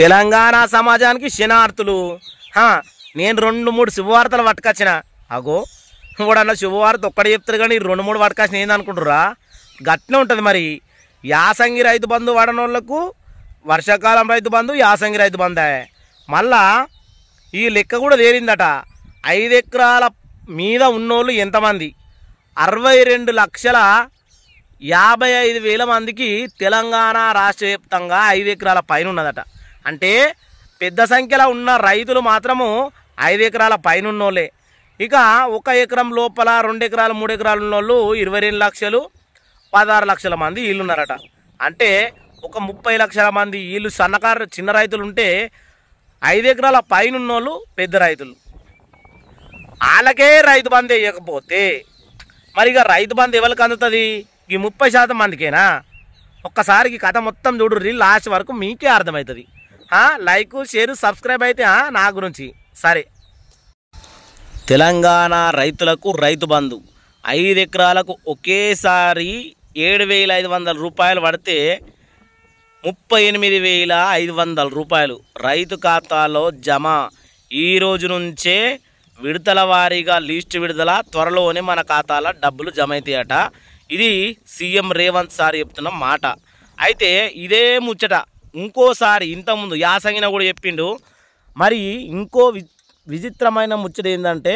తెలంగాణ సమాజానికి శనార్థులు నేను రెండు మూడు శుభవార్తలు పట్టుకొచ్చిన అగో వాడన్న శుభవార్త ఒక్కడే చెప్తారు కానీ రెండు మూడు పట్టుకొచ్చిన ఏందనుకుంటురా గట్నే ఉంటుంది మరి యాసంగి రైతు బంధు వాడనోళ్లకు వర్షాకాలం రైతు బంధు యాసంగి రైతు బంధే మళ్ళా ఈ లెక్క కూడా తేలిందట ఐదు ఎకరాల మీద ఉన్నోళ్ళు ఎంతమంది అరవై రెండు లక్షల యాభై ఐదు వేల మందికి తెలంగాణ రాష్ట్ర వ్యాప్తంగా ఐదు ఎకరాల పైన ఉన్నదట అంటే పెద్ద సంఖ్యలో ఉన్న రైతులు మాత్రము ఐదు ఎకరాల పైన ఉన్నోళ్ళే ఇక ఒక ఎకరం లోపల రెండు ఎకరాలు మూడు ఎకరాలు ఉన్న వాళ్ళు ఇరవై రెండు లక్షలు పదహారు లక్షల మంది ఉన్నారట అంటే ఒక ముప్పై లక్షల మంది వీళ్ళు సన్నకారు చిన్న రైతులు ఉంటే ఐదు ఎకరాల పైన ఉన్నోళ్ళు పెద్ద రైతులు వాళ్ళకే రైతు బంధు వేయకపోతే మరి ఇక రైతు బంధు ఎవరికి అందుతుంది ఈ ముప్పై శాతం మందికేనా ఒక్కసారికి కథ మొత్తం చూడుర్రి లాస్ట్ వరకు మీకే అర్థమవుతుంది లైక్ షేర్ సబ్స్క్రైబ్ అయితే నా గురించి సరే తెలంగాణ రైతులకు రైతు బంధు ఐదు ఎకరాలకు ఒకేసారి ఏడు వేల ఐదు వందల రూపాయలు పడితే ముప్పై ఎనిమిది వేల ఐదు వందల రూపాయలు రైతు ఖాతాలో జమ ఈరోజు నుంచే విడతల వారీగా లీస్ట్ విడుదల త్వరలోనే మన ఖాతాలో డబ్బులు జమ అవుతాయట ఇది సీఎం రేవంత్ సార్ చెప్తున్న మాట అయితే ఇదే ముచ్చట ఇంకోసారి ఇంతకుముందు యాసంగిన కూడా చెప్పిండు మరి ఇంకో విచిత్రమైన ముచ్చట ఏంటంటే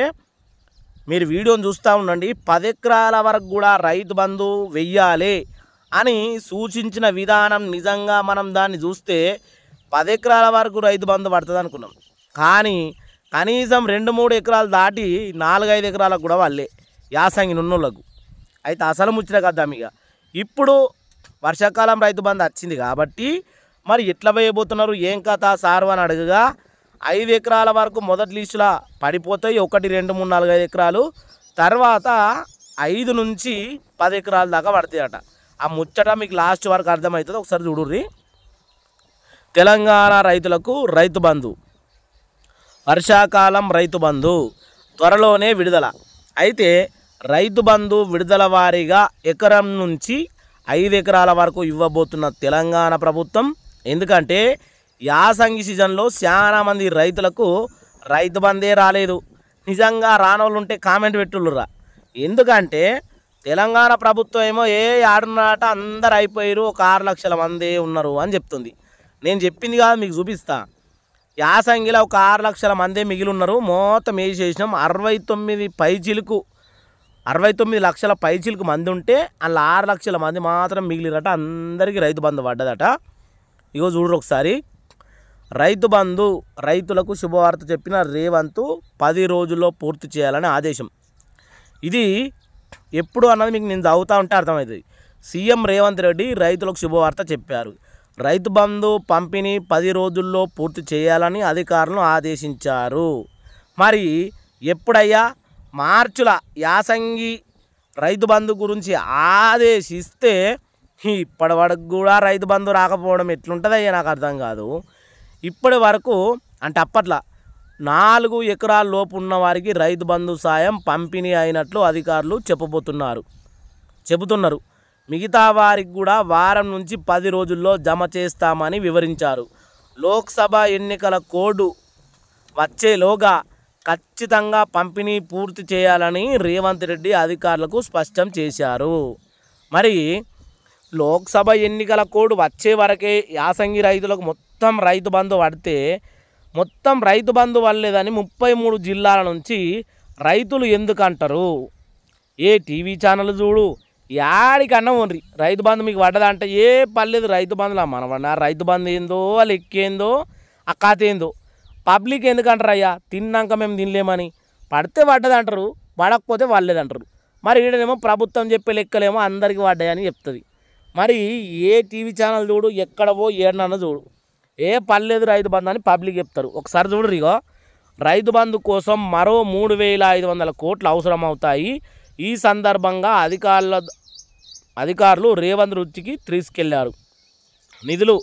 మీరు వీడియోని చూస్తూ ఉండండి పది ఎకరాల వరకు కూడా రైతు బంధు వెయ్యాలి అని సూచించిన విధానం నిజంగా మనం దాన్ని చూస్తే పది ఎకరాల వరకు రైతు బంధు పడుతుంది అనుకున్నాం కానీ కనీసం రెండు మూడు ఎకరాలు దాటి నాలుగైదు ఎకరాలకు కూడా వాళ్ళే యాసంగి నున్నోళ్ళకు అయితే అసలు ముచ్చిన కదా ఇక ఇప్పుడు వర్షాకాలం రైతు బంధు వచ్చింది కాబట్టి మరి ఎట్లా వేయబోతున్నారు ఏం కథ సారు అని అడగగా ఐదు ఎకరాల వరకు మొదటి లీస్టులా పడిపోతాయి ఒకటి రెండు మూడు నాలుగు ఐదు ఎకరాలు తర్వాత ఐదు నుంచి పది ఎకరాల దాకా పడతాయట ఆ ముచ్చట మీకు లాస్ట్ వరకు అర్థమవుతుంది ఒకసారి చూడుర్రి తెలంగాణ రైతులకు రైతు బంధు వర్షాకాలం రైతు బంధు త్వరలోనే విడుదల అయితే రైతు బంధు విడుదల వారీగా ఎకరం నుంచి ఐదు ఎకరాల వరకు ఇవ్వబోతున్న తెలంగాణ ప్రభుత్వం ఎందుకంటే యాసంగి సీజన్లో మంది రైతులకు రైతు బందే రాలేదు నిజంగా రానోళ్ళు ఉంటే కామెంట్ పెట్టుర్రా ఎందుకంటే తెలంగాణ ప్రభుత్వం ఏమో ఏ ఆడున్నాట అందరు అయిపోయారు ఒక ఆరు లక్షల మంది ఉన్నారు అని చెప్తుంది నేను చెప్పింది కాదు మీకు చూపిస్తా యాసంగిలో ఒక ఆరు లక్షల మందే మిగిలిన్నారు మొత్తం ఏ చేసినాం అరవై తొమ్మిది పైచిలుకు అరవై తొమ్మిది లక్షల పైచిలుకు మంది ఉంటే అందులో ఆరు లక్షల మంది మాత్రం మిగిలిరట అందరికీ రైతు బంధు పడ్డదట ఇగో చూడరు ఒకసారి రైతు బంధు రైతులకు శుభవార్త చెప్పిన రేవంతు పది రోజుల్లో పూర్తి చేయాలని ఆదేశం ఇది ఎప్పుడు అన్నది మీకు నేను చదువుతూ ఉంటే అర్థమవుతుంది సీఎం రేవంత్ రెడ్డి రైతులకు శుభవార్త చెప్పారు రైతు బంధు పంపిణీ పది రోజుల్లో పూర్తి చేయాలని అధికారులను ఆదేశించారు మరి ఎప్పుడయ్యా మార్చుల యాసంగి రైతు బంధు గురించి ఆదేశిస్తే ఇప్పటి వరకు కూడా రైతు బంధు రాకపోవడం ఎట్లుంటుందయ్యా నాకు అర్థం కాదు ఇప్పటి వరకు అంటే అప్పట్లో నాలుగు ఎకరాల లోపు ఉన్న వారికి రైతు బంధు సాయం పంపిణీ అయినట్లు అధికారులు చెప్పబోతున్నారు చెబుతున్నారు మిగతా వారికి కూడా వారం నుంచి పది రోజుల్లో జమ చేస్తామని వివరించారు లోక్సభ ఎన్నికల కోడ్ వచ్చేలోగా ఖచ్చితంగా పంపిణీ పూర్తి చేయాలని రేవంత్ రెడ్డి అధికారులకు స్పష్టం చేశారు మరి లోక్సభ ఎన్నికల కోడ్ వచ్చే వరకే యాసంగి రైతులకు మొత్తం రైతు బంధు పడితే మొత్తం రైతు బంధు వల్లేదని ముప్పై మూడు జిల్లాల నుంచి రైతులు ఎందుకంటారు ఏ టీవీ ఛానల్ చూడు యాడికన్నా ఉండ్రి రైతు బంధు మీకు పడ్డదా అంటే ఏ పర్లేదు రైతు బంధులా మనవన్న రైతు బంధు ఏందో వాళ్ళు ఎక్కేందో ఆ ఏందో పబ్లిక్ ఎందుకంటారు అయ్యా తిన్నాక మేము తినలేమని పడితే పడ్డదంటారు పడకపోతే వాళ్ళేదంటారు మరి ఈడనేమో ప్రభుత్వం చెప్పే లెక్కలేమో అందరికీ పడ్డాయని చెప్తుంది మరి ఏ టీవీ ఛానల్ చూడు ఎక్కడవో ఏడన్నా చూడు ఏ పర్లేదు రైతు బంధు అని పబ్లిక్ చెప్తారు ఒకసారి చూడరు ఇగో రైతు బంధు కోసం మరో మూడు వేల ఐదు వందల కోట్లు అవసరమవుతాయి ఈ సందర్భంగా అధికారుల అధికారులు రేవంత్ రుచికి తీసుకెళ్లారు నిధులు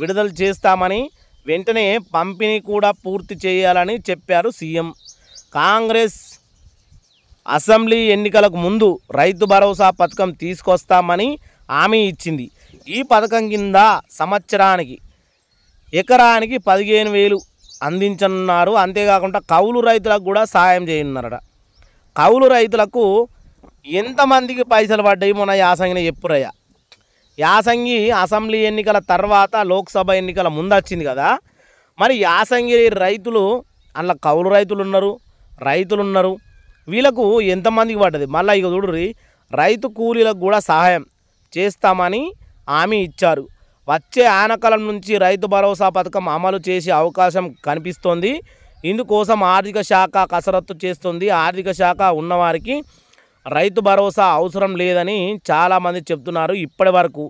విడుదల చేస్తామని వెంటనే పంపిణీ కూడా పూర్తి చేయాలని చెప్పారు సీఎం కాంగ్రెస్ అసెంబ్లీ ఎన్నికలకు ముందు రైతు భరోసా పథకం తీసుకొస్తామని హామీ ఇచ్చింది ఈ పథకం కింద సంవత్సరానికి ఎకరానికి పదిహేను వేలు అందించనున్నారు అంతేకాకుండా కౌలు రైతులకు కూడా సాయం చేయనున్నారట కౌలు రైతులకు ఎంతమందికి పైసలు పడ్డాయి మొన్న యాసంగిని చెప్పురయ్య యాసంగి అసెంబ్లీ ఎన్నికల తర్వాత లోక్సభ ఎన్నికల ముందు వచ్చింది కదా మరి యాసంగి రైతులు అందులో కౌలు రైతులు ఉన్నారు రైతులు ఉన్నారు వీళ్ళకు ఎంతమందికి పడ్డది మళ్ళీ ఇక చూడుర్రి రైతు కూలీలకు కూడా సహాయం చేస్తామని హామీ ఇచ్చారు వచ్చే ఆనకాలం నుంచి రైతు భరోసా పథకం అమలు చేసే అవకాశం కనిపిస్తోంది ఇందుకోసం ఆర్థిక శాఖ కసరత్తు చేస్తుంది ఆర్థిక శాఖ ఉన్నవారికి రైతు భరోసా అవసరం లేదని చాలామంది చెప్తున్నారు ఇప్పటి వరకు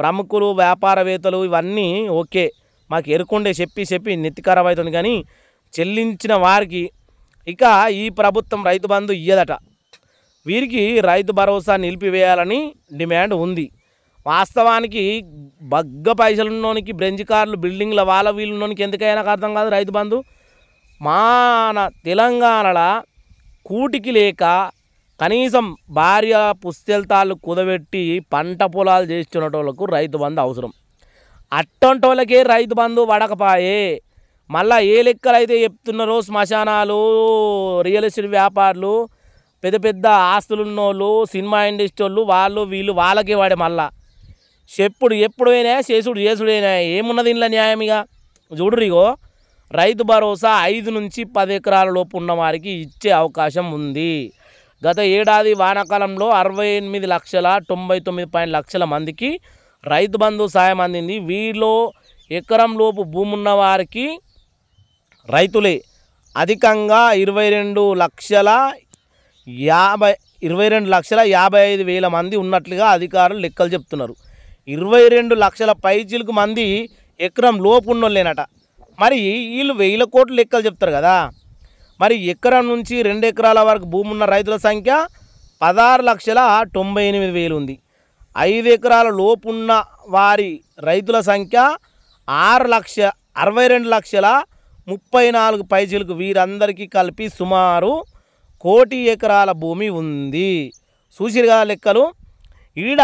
ప్రముఖులు వ్యాపారవేత్తలు ఇవన్నీ ఓకే మాకు ఎరుకుండే చెప్పి చెప్పి అవుతుంది కానీ చెల్లించిన వారికి ఇక ఈ ప్రభుత్వం రైతు బంధు ఇయ్యదట వీరికి రైతు భరోసా నిలిపివేయాలని డిమాండ్ ఉంది వాస్తవానికి బగ్గ పైసలున్నోనికి బ్రెంజ్ కార్లు బిల్డింగ్ల వాళ్ళ వీళ్ళున్నోనికి ఎందుకైనా అర్థం కాదు రైతు బంధు మన తెలంగాణలో కూటికి లేక కనీసం భార్య పుస్తెల్తాళ్ళు కుదబెట్టి పంట పొలాలు చేస్తున్నటోళ్ళకు రైతు బంధు అవసరం అట్టంటి రైతు బంధు వడకపాయే మళ్ళీ ఏ లెక్కలు అయితే చెప్తున్నారో శ్మశానాలు రియల్ ఎస్టేట్ వ్యాపారులు పెద్ద పెద్ద ఆస్తులు ఉన్నోళ్ళు సినిమా ఇండస్ట్రీ వాళ్ళు వాళ్ళు వీళ్ళు వాళ్ళకే వాడే మళ్ళా చెప్పుడు ఎప్పుడు అయినా చేసుడు చేసుడైనా ఏమున్నది ఇంట్లో న్యాయం ఇక చూడురిగో రైతు భరోసా ఐదు నుంచి పది ఎకరాల లోపు ఉన్నవారికి ఇచ్చే అవకాశం ఉంది గత ఏడాది వానాకాలంలో అరవై ఎనిమిది లక్షల తొంభై తొమ్మిది పాయింట్ లక్షల మందికి రైతు బంధు సాయం అందింది వీళ్ళు ఎకరం లోపు భూమి ఉన్న వారికి రైతులే అధికంగా ఇరవై రెండు లక్షల యాభై ఇరవై రెండు లక్షల యాభై ఐదు వేల మంది ఉన్నట్లుగా అధికారులు లెక్కలు చెప్తున్నారు ఇరవై రెండు లక్షల పైచీలకు మంది ఎకరం లోపు ఉన్నోళ్ళేనట మరి వీళ్ళు వేల కోట్లు లెక్కలు చెప్తారు కదా మరి ఎకరం నుంచి రెండు ఎకరాల వరకు భూమి ఉన్న రైతుల సంఖ్య పదహారు లక్షల తొంభై ఎనిమిది వేలు ఉంది ఐదు ఎకరాల లోపున్న వారి రైతుల సంఖ్య ఆరు లక్ష అరవై రెండు లక్షల ముప్పై నాలుగు పైచీలకు వీరందరికీ కలిపి సుమారు కోటి ఎకరాల భూమి ఉంది చూసిరుగా లెక్కలు ఈడ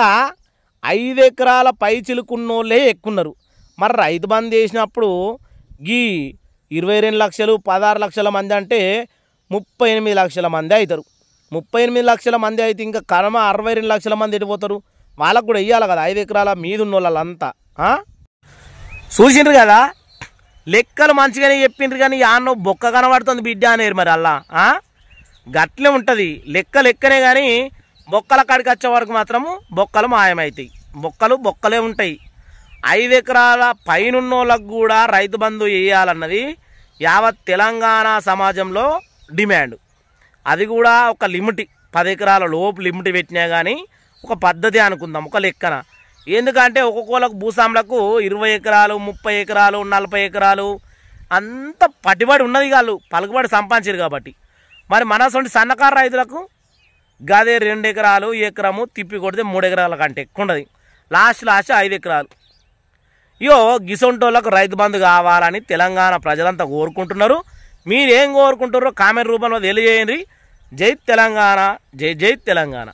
ఐదు ఎకరాల పై చిలుకున్నోళ్ళే ఎక్కున్నారు మరి రైతు బంద్ చేసినప్పుడు గీ ఇరవై రెండు లక్షలు పదహారు లక్షల మంది అంటే ముప్పై ఎనిమిది లక్షల మంది అవుతారు ముప్పై ఎనిమిది లక్షల మంది అయితే ఇంకా కర్మ అరవై రెండు లక్షల మంది ఎడిపోతారు వాళ్ళకు కూడా ఇవ్వాలి కదా ఐదు ఎకరాల మీద ఉన్న వాళ్ళంతా చూసిండ్రు కదా లెక్కలు మంచిగానే చెప్పిండ్రు కానీ యాన్నో బొక్క కనబడుతుంది బిడ్డ అనేది మరి అల్లా గట్లే ఉంటుంది లెక్క లెక్కనే కానీ బొక్కల కాడికి వచ్చే వరకు మాత్రము బొక్కలు మాయమవుతాయి బొక్కలు బొక్కలే ఉంటాయి ఐదు ఎకరాల పైనున్నోళ్ళకు కూడా రైతు బంధు వేయాలన్నది యావత్ తెలంగాణ సమాజంలో డిమాండ్ అది కూడా ఒక లిమిట్ పది ఎకరాల లోపు లిమిట్ పెట్టినా కానీ ఒక పద్ధతి అనుకుందాం ఒక లెక్కన ఎందుకంటే ఒక్కొక్కలకు భూస్వాములకు ఇరవై ఎకరాలు ముప్పై ఎకరాలు నలభై ఎకరాలు అంత పట్టుబడి ఉన్నది కాదు పలుకుబడి సంపాదించారు కాబట్టి మరి మనసండి సన్నకారు రైతులకు గదే రెండు ఎకరాలు ఎకరము తిప్పి కొడితే మూడు ఎకరాల కంటే ఎక్కువ ఉండదు లాస్ట్ లాస్ట్ ఐదు ఎకరాలు ఇయో గిసొంటోళ్ళకు రైతు బంధు కావాలని తెలంగాణ ప్రజలంతా కోరుకుంటున్నారు మీరేం కోరుకుంటారో కామెంట్ రూపంలో తెలియజేయండి జై తెలంగాణ జై జై తెలంగాణ